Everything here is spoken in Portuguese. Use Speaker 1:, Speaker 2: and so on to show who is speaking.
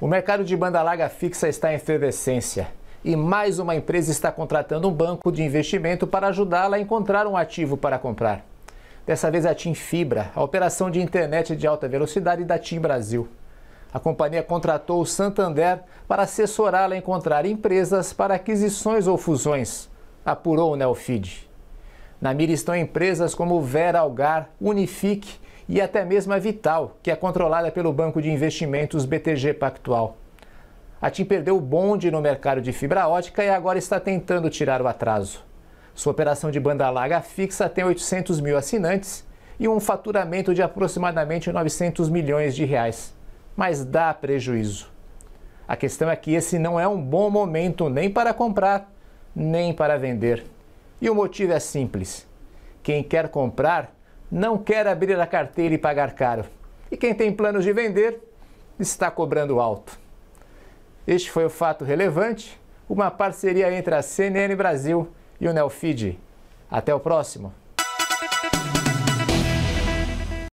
Speaker 1: O mercado de banda larga fixa está em efervescência. E mais uma empresa está contratando um banco de investimento para ajudá-la a encontrar um ativo para comprar. Dessa vez a TIM Fibra, a operação de internet de alta velocidade da TIM Brasil. A companhia contratou o Santander para assessorá-la a encontrar empresas para aquisições ou fusões, apurou o Neofeed. Na mira estão empresas como Vera Algar, Unifique e até mesmo a é Vital, que é controlada pelo banco de investimentos BTG Pactual. A TIM perdeu o bonde no mercado de fibra ótica e agora está tentando tirar o atraso. Sua operação de banda larga fixa tem 800 mil assinantes e um faturamento de aproximadamente 900 milhões de reais. Mas dá prejuízo. A questão é que esse não é um bom momento nem para comprar, nem para vender. E o motivo é simples: quem quer comprar não quer abrir a carteira e pagar caro. E quem tem planos de vender está cobrando alto. Este foi o fato relevante, uma parceria entre a CNN Brasil e o Nelfid. Até o próximo!